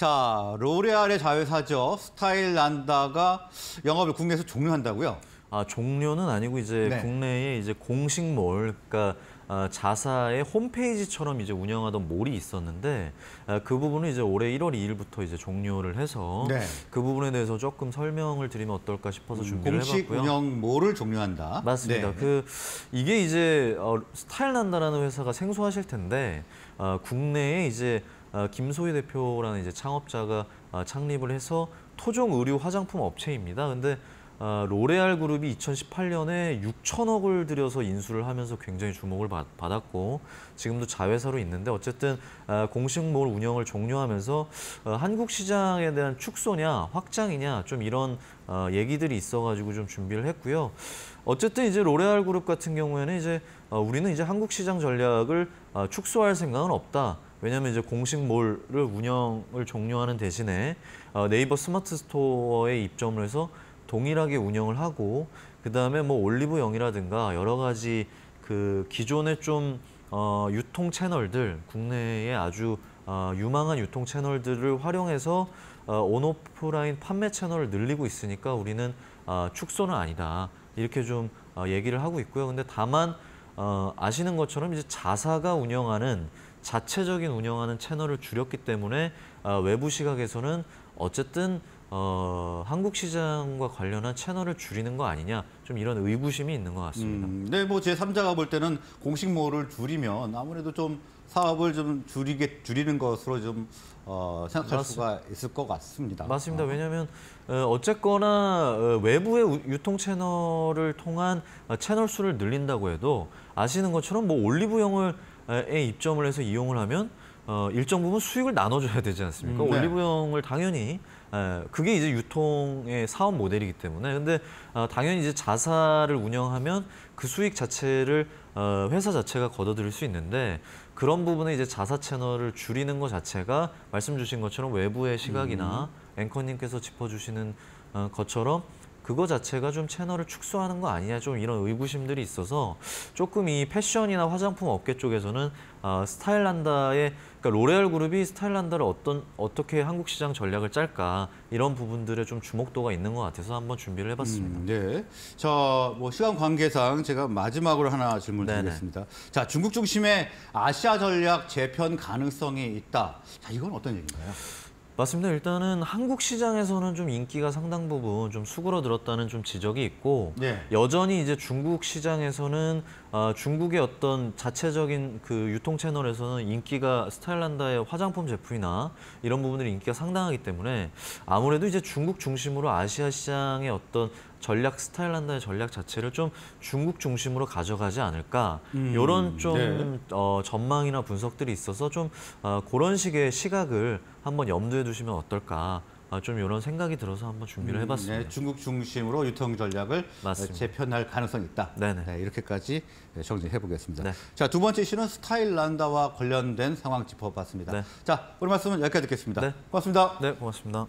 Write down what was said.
자, 로레알의 자회사죠. 스타일란다가 영업을 국내에서 종료한다고요? 아, 종료는 아니고 이제 네. 국내에 이제 공식몰, 그러니까 아, 자사의 홈페이지처럼 이제 운영하던 몰이 있었는데 아, 그 부분은 이제 올해 1월 2일부터 이제 종료를 해서 네. 그 부분에 대해서 조금 설명을 드리면 어떨까 싶어서 준비를 공식 해봤고요. 공식 운영 몰을 종료한다. 맞습니다. 네. 그 이게 이제 어, 스타일란다라는 회사가 생소하실 텐데 아, 국내에 이제 어, 김소희 대표라는 이제 창업자가 어, 창립을 해서 토종 의류 화장품 업체입니다. 근데 어, 로레알 그룹이 2018년에 6천억을 들여서 인수를 하면서 굉장히 주목을 받았고 지금도 자회사로 있는데 어쨌든 공식몰 운영을 종료하면서 한국 시장에 대한 축소냐 확장이냐 좀 이런 얘기들이 있어가지고 좀 준비를 했고요. 어쨌든 이제 로레알 그룹 같은 경우에는 이제 우리는 이제 한국 시장 전략을 축소할 생각은 없다. 왜냐하면 이제 공식몰을 운영을 종료하는 대신에 어, 네이버 스마트 스토어에 입점을 해서 동일하게 운영을 하고 그 다음에 뭐 올리브영이라든가 여러 가지 그 기존의 좀 어, 유통 채널들 국내에 아주 어, 유망한 유통 채널들을 활용해서 어, 온오프라인 판매 채널을 늘리고 있으니까 우리는 어, 축소는 아니다 이렇게 좀 어, 얘기를 하고 있고요. 근데 다만 어, 아시는 것처럼 이제 자사가 운영하는 자체적인 운영하는 채널을 줄였기 때문에 아, 외부 시각에서는 어쨌든 어, 한국 시장과 관련한 채널을 줄이는 거 아니냐 좀 이런 의구심이 있는 것 같습니다. 음, 네, 뭐 제3자가 볼 때는 공식모를 줄이면 아무래도 좀 사업을 좀 줄이게 줄이는 것으로 좀 어, 생각할 맞습니다. 수가 있을 것 같습니다. 맞습니다. 어. 왜냐하면 어, 어쨌거나 어, 외부의 유통 채널을 통한 어, 채널 수를 늘린다고 해도 아시는 것처럼 뭐 올리브영을 에 입점을 해서 이용을 하면 어, 일정 부분 수익을 나눠줘야 되지 않습니까? 음, 네. 올리브영을 당연히 에, 그게 이제 유통의 사업 모델이기 때문에 근데 어, 당연히 이제 자사를 운영하면 그 수익 자체를 어, 회사 자체가 걷어들일 수 있는데 그런 부분에 이제 자사 채널을 줄이는 것 자체가 말씀 주신 것처럼 외부의 시각이나 음. 앵커님께서 짚어주시는 어, 것처럼 그거 자체가 좀 채널을 축소하는 거 아니냐 좀 이런 의구심들이 있어서 조금 이 패션이나 화장품 업계 쪽에서는 어, 스타일란다의 그러니까 로레알 그룹이 스타일란다를 어떤 어떻게 한국 시장 전략을 짤까 이런 부분들에 좀 주목도가 있는 것 같아서 한번 준비를 해봤습니다. 음, 네, 저뭐 시간 관계상 제가 마지막으로 하나 질문 드리겠습니다. 자 중국 중심의 아시아 전략 재편 가능성이 있다. 자 이건 어떤 얘기인가요? 맞습니다. 일단은 한국 시장에서는 좀 인기가 상당 부분 좀 수그러들었다는 좀 지적이 있고 네. 여전히 이제 중국 시장에서는 아, 중국의 어떤 자체적인 그 유통 채널에서는 인기가 스타일란다의 화장품 제품이나 이런 부분들이 인기가 상당하기 때문에 아무래도 이제 중국 중심으로 아시아 시장의 어떤 전략 스타일란드의 전략 자체를 좀 중국 중심으로 가져가지 않을까 음. 이런 좀 네. 어, 전망이나 분석들이 있어서 좀 어, 그런 식의 시각을 한번 염두에 두시면 어떨까 아, 좀 이런 생각이 들어서 한번 준비를 음, 해봤습니다. 네, 중국 중심으로 유통 전략을 어, 맞습니다. 재편할 가능성이 있다. 네네. 네, 이렇게까지 네, 정리해보겠습니다. 네. 자, 두 번째 이슈는 스타일란다와 관련된 상황 짚어봤습니다. 네. 자, 오늘 말씀은 여기까지 듣겠습니다. 네. 고맙습니다. 네, 고맙습니다.